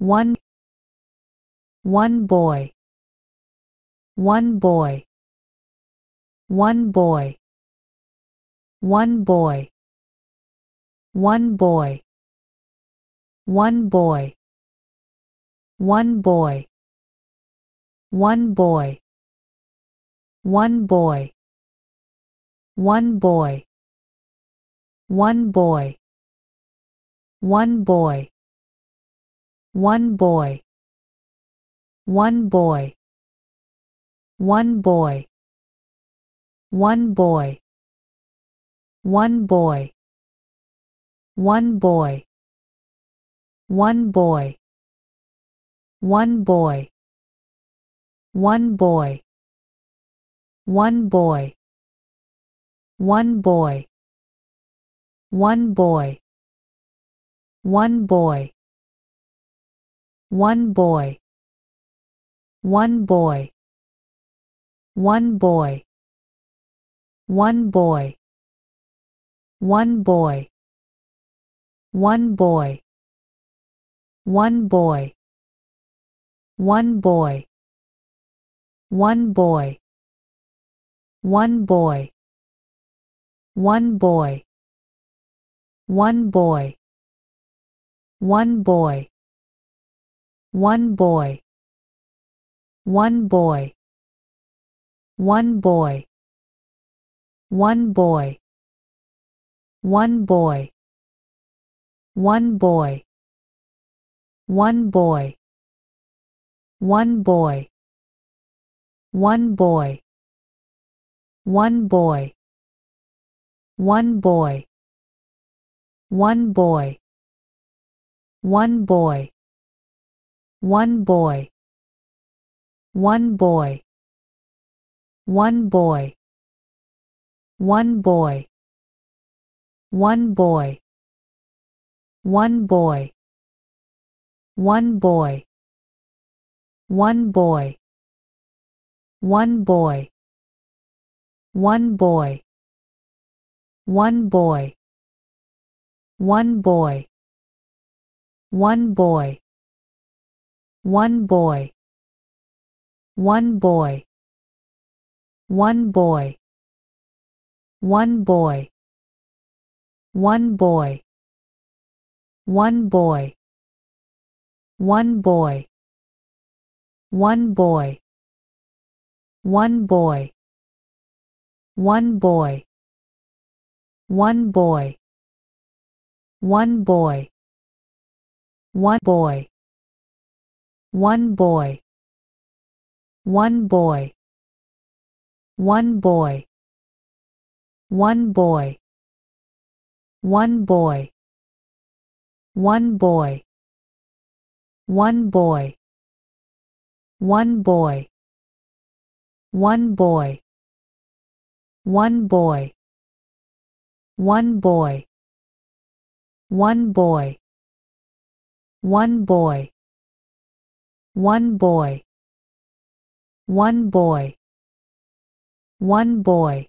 one one boy one boy one boy one boy one boy one boy one boy one boy one boy one boy one boy one boy one boy one boy one boy one boy one boy one boy one boy one boy one boy one boy one boy one boy one boy one boy one boy one boy one boy one boy one boy one boy one boy one boy one boy one boy one boy one boy one boy one boy one boy one boy one boy one boy one boy one boy one boy one boy one boy one boy one boy one boy one boy one boy one boy one boy one boy one boy one boy one boy one boy one boy one boy one boy one boy one boy one boy one boy one boy one boy one boy one boy one boy one boy one boy one boy one boy one boy one boy one boy one boy one boy one boy one boy one boy one boy one boy one boy one boy one boy one boy one boy one boy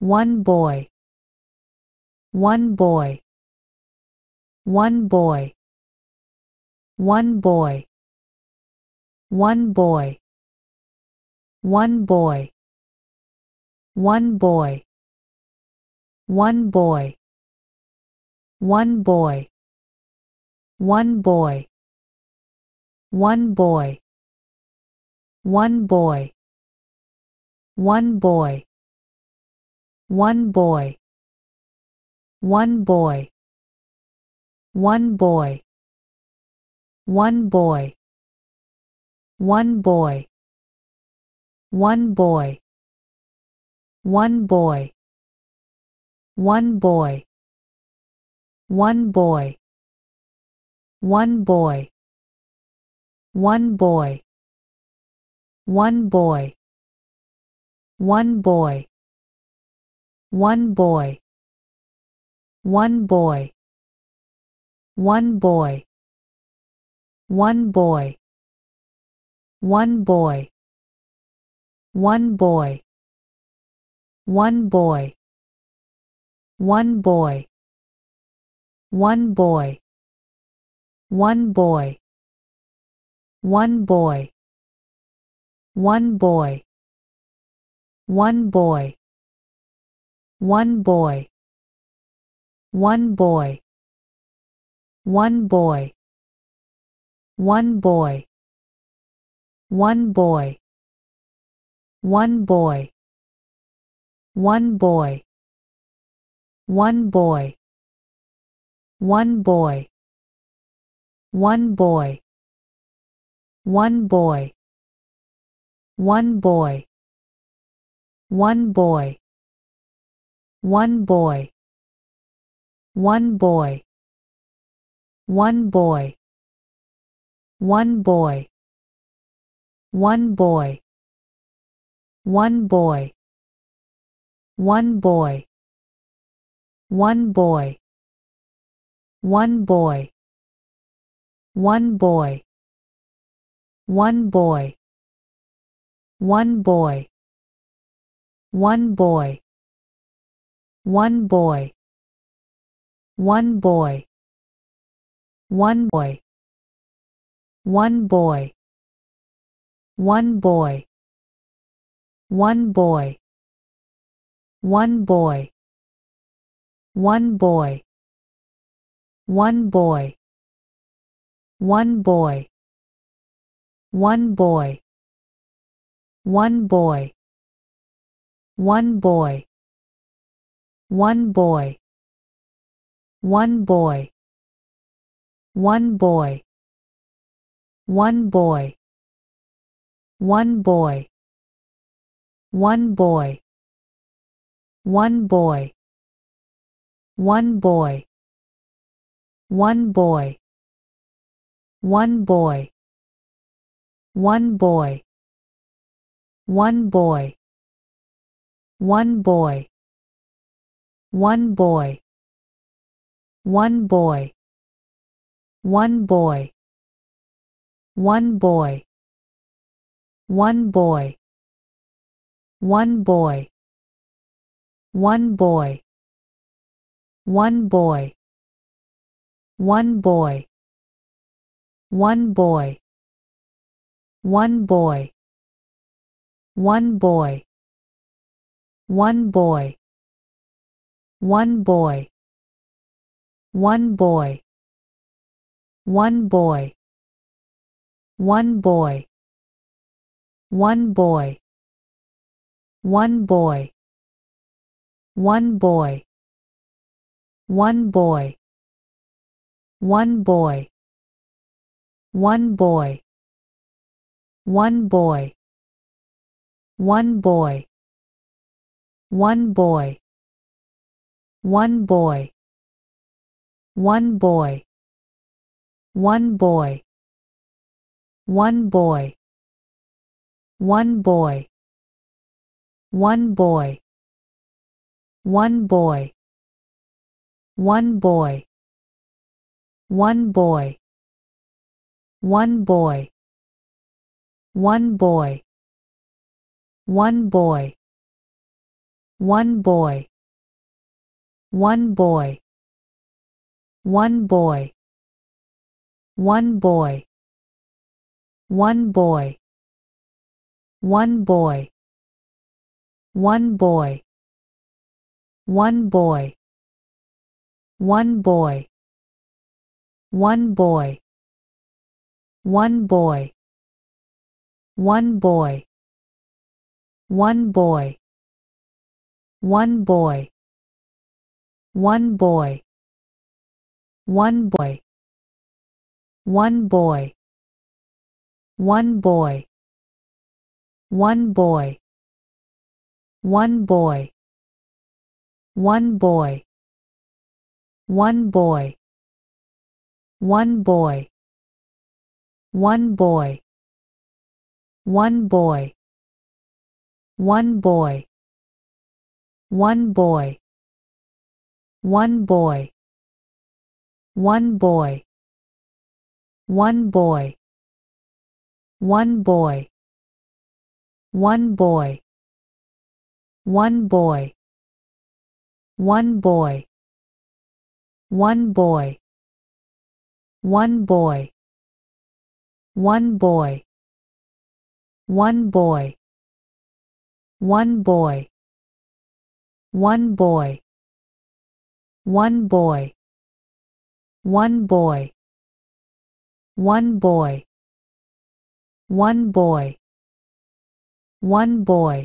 one boy one boy one boy one boy one boy one boy one boy one boy one boy one boy one boy one boy one boy one boy one boy one boy one boy one boy one boy one boy one boy one boy one boy one boy one boy one boy one boy one boy one boy one boy one boy one boy one boy one boy one boy one boy one boy one boy one boy one boy one boy one boy one boy one boy one boy one boy one boy one boy one boy one boy one boy one boy one boy one boy one boy one boy one boy one boy one boy one boy one boy one boy one boy one boy one boy one boy one boy one boy one boy one boy one boy one boy one boy one boy one boy one boy one boy one boy one boy one boy one boy one boy one boy one boy one boy one boy one boy one boy one boy one boy one boy one boy one boy one boy one boy one boy one boy one boy one boy one boy one boy one boy one boy one boy one boy one boy one boy one boy one boy one boy one boy one boy one boy one boy one boy one boy one boy one boy one boy one boy one boy one boy one boy one boy one boy one boy one boy one boy one boy one boy one boy one boy one boy one boy one boy one boy one boy one boy one boy one boy one boy one boy one boy one boy one boy one boy one boy one boy one boy one boy one boy one boy one boy one boy one boy one boy one boy one boy one boy one boy one boy one boy one boy one boy one boy one boy one boy one boy one boy one boy one boy one boy one boy one boy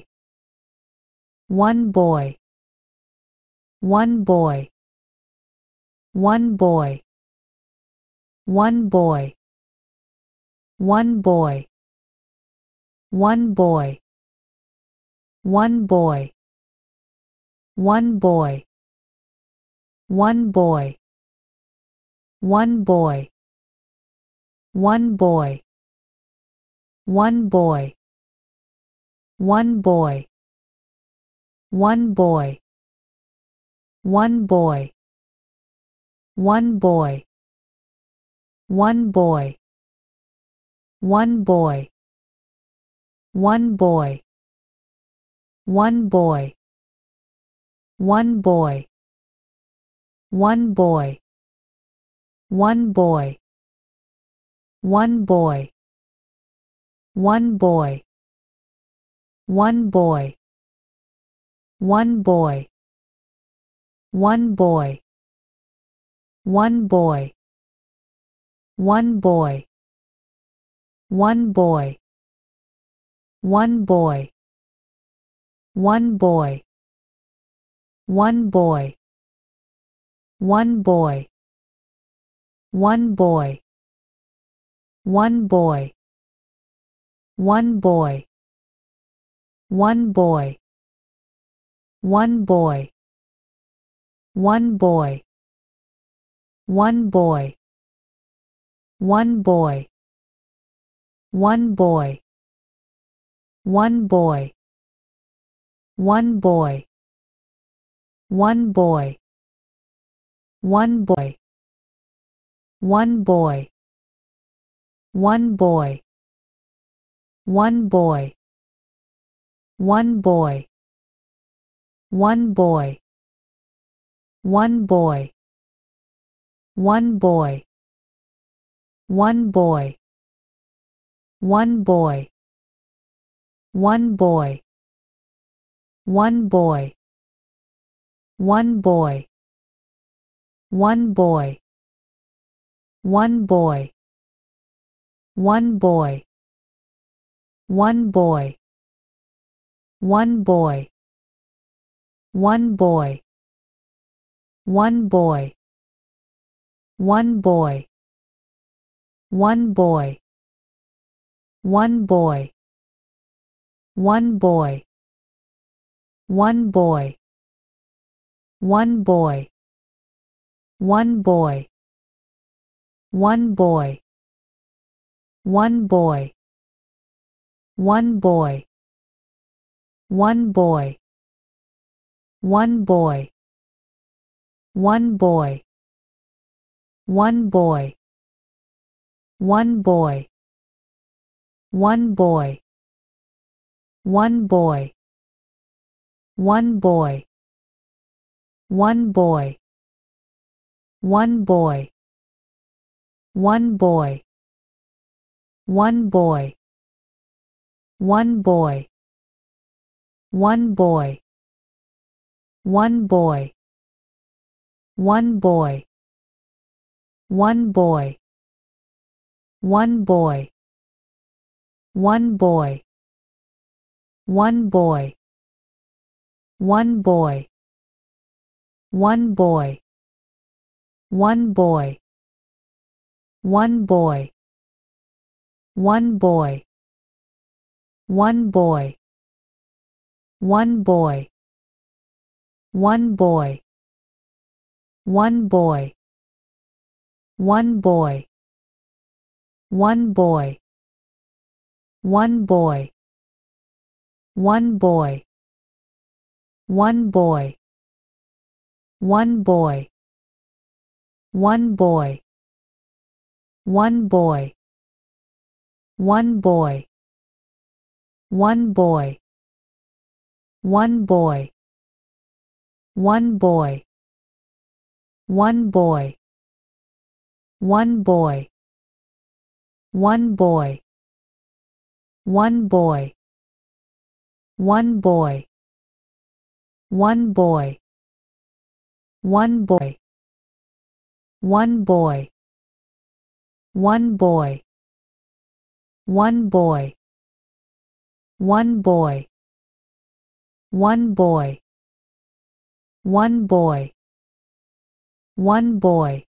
one boy one boy one boy one boy one boy one boy one boy one boy one boy one boy one boy one boy one boy one boy one boy one boy one boy one boy one boy one boy one boy one boy one boy one boy one boy one boy one boy one boy one boy one boy one boy one boy one boy one boy one boy one boy one boy one boy one boy one boy one boy one boy one boy one boy one boy one boy one boy one boy one boy one boy one boy one boy one boy one boy one boy one boy one boy one boy one boy one boy one boy one boy one boy one boy one boy one boy one boy one boy one boy one boy one boy one boy one boy one boy one boy one boy one boy one boy one boy one boy one boy one boy one boy one boy one boy one boy one boy one boy one boy one boy one boy one boy one boy one boy one boy one boy one boy one boy one boy one boy one boy one boy one boy one boy one boy one boy one boy one boy one boy one boy one boy one boy one boy one boy one boy one boy one boy one boy one boy one boy one boy one boy one boy one boy one boy one boy one boy one boy one boy one boy one boy one boy